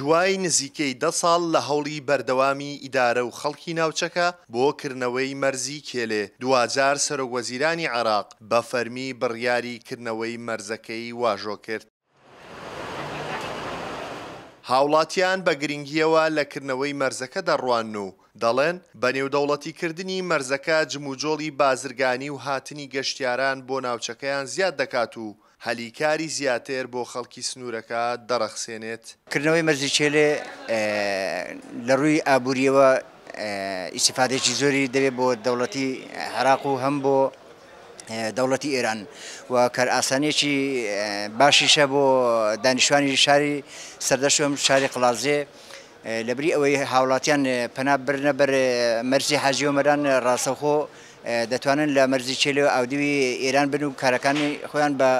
دوای نزیکەی دە ساڵ لە هەوڵی بەردەوامی ئیدارە و خەڵکی ناوچەکە بۆ کردنەوەی مەرزی کێلێ دوجار سەرۆگوەزیرانی عراق بە فەرمی بڕیاریکردنەوەی مەرزەکەی واژۆ کرد هاوڵاتیان بە گرنگیەوە لەکردنەوەی مەرزەکە دەڕوان و دەڵێن بەنێودەوڵەتیکردنی مەرزەکە جموجۆڵی بازرگانی و هاتنی گەشتیاران بۆ ناوچەکەیان زیاد دەکات و هەلیکاری زیاتر بۆ خەڵکی سنوورەکە دەرەخسێنێت کردنەوەی مەرزی چێلێ لە ڕووی ئابوووریەوە ئیسیفادێکی زۆری دەوێت بۆ دەوڵەتی عراق و هەم بۆ دەوڵەتی ئێران و کەر ئاسانێکی باشیشە بۆ دانیشتوانی شاری سەردەشم شاری قلازێ لەبری ئەوەی هاوڵاتیان پەنا برنە بەر مەرزی حەجیۆمەران ڕاستەخۆ دەتوانن لە مەرزی چێلێ ئاودوی ئێران بن و کارەکانی خۆیان بە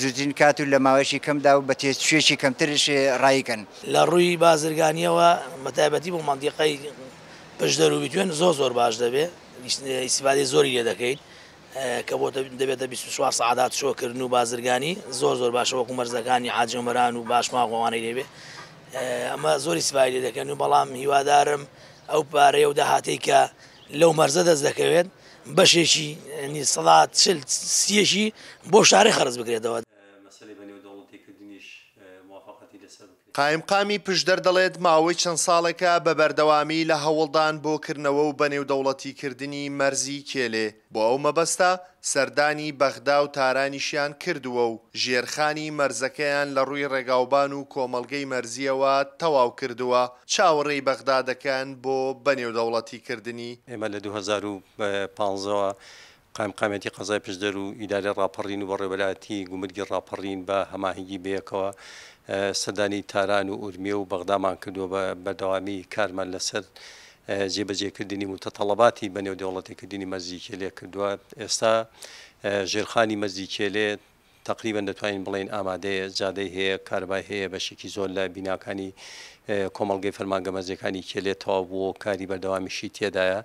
زودترین کات و لە ماوەیەکی کەمدا و بە تێشێکی کەمترش ڕایکەن لە ڕووی بازرگانیەوە مەتابەتی بۆ مندیقی پشدەروبی توێن زۆ زۆر باش دەبێ ئیسیبای زۆری لێ دەکەیت کە بۆ دەبێتە 24 سعادات شۆکردن و بازرگانی زۆر زۆر باشە وەکو مەرزەکانی حاجمەران و باشماغۆوانەی لێبێ ئەمە زۆری سوپای لێ دەکەن و بەڵام هیوادارم ئەو پارەیە و داهاتەی کە لەو مەرزە دەست دەکەوێت بەشێکی سەڵات چل سیەشی بۆ شارەی خەرز بگرێتەوە قایمقامی پشدەر دەڵێت ماوەی چەند ساڵەکە بە بەردەوامی لە هەوڵدان بۆکردنەوە و بەنێودەوڵەتی کردنی مەرزی کێلێ بۆ ئەو مەبەستە سەردانی بەغدا و تارانیشیان کردووە و ژێرخانی مەرزەکەیان لە ڕووی ڕێگاوبان و کۆمەلگەی مەرزیەوە تەواو کردووە چاوەڕێی بەغدا دەکەن بۆ بەنێودەوڵەتی کردنی ئێمە لە 2015ەوە قامقامەتی قەزای پشدەر و ئیدارە ڕاپەڕین و بەڕێبەلاتی گومرگی ڕاپەڕین بە هەماهنگگی بەیەکەوە سەدانی تاران و ئورمیە و بەغدامان کردووە بە بەردەوامی کارمان لەسەر جێبەجێکردنی متتەطلباتی بەنێو دەوڵەتێکردنی مەزیکێ لێ کردووە ئێستا ژێرخانی مەزیکێ لێت تقریبن دەتوانین بڵین ئامادەیە زیادەی هەیە کاربای هەیە بەشێکی زۆر لە بیناکانی کۆمەلگەی فەرمانگەمەزیەکانی کێلێت تەوا بووە کاری بەردەوامیشی تێدایە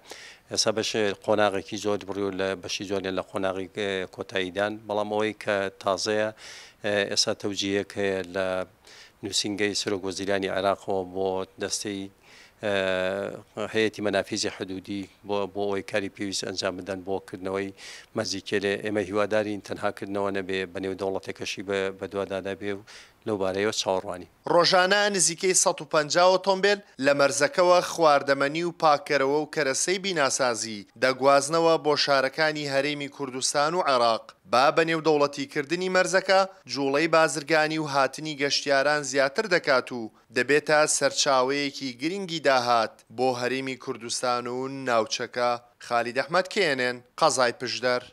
ئێسا بەش قۆناغێکی زۆر بڕی و لە بەشی زۆر لە قۆناغی کۆتاییدان بەڵام ئەوەی کە تازەیە ئێستا تەوجیەک هەیە لە نووسنگەی سرۆک وەزیرانی عراقەوە بۆ دەستەی هەیەی مەنافیزی حدودی بۆ بۆ ئەوەی کاری پێویست ئەنجام بدەن بۆکردنەوەی مەزیکێرە ئێمە هیوادارین تەنهاکردنەوە نەبێ بە نێو دەوڵەتێکەشی بە دووادادا بێ و لەو بارەیەوە چاوەڕوانی ڕۆژانە نزیکەی 150 تۆمبیل لە مەرزەکەەوە خواردەمەنی و پاکەرەوە و کەرەسەی بیناسازی دەگوازنەوە بۆ شارەکانی هەرێمی کوردستان و عێراق با بە نێودەوڵەتیکردنی مەرزەکە جوڵەی بازرگانی و هاتنی گەشتیاران زیاتر دەکات و دەبێتە سەرچاوەیەکی گرنگی داهات بۆ هەرمی کوردستان و ناوچەکە خالی دەحمەد کێنێن قەزای پشدەر.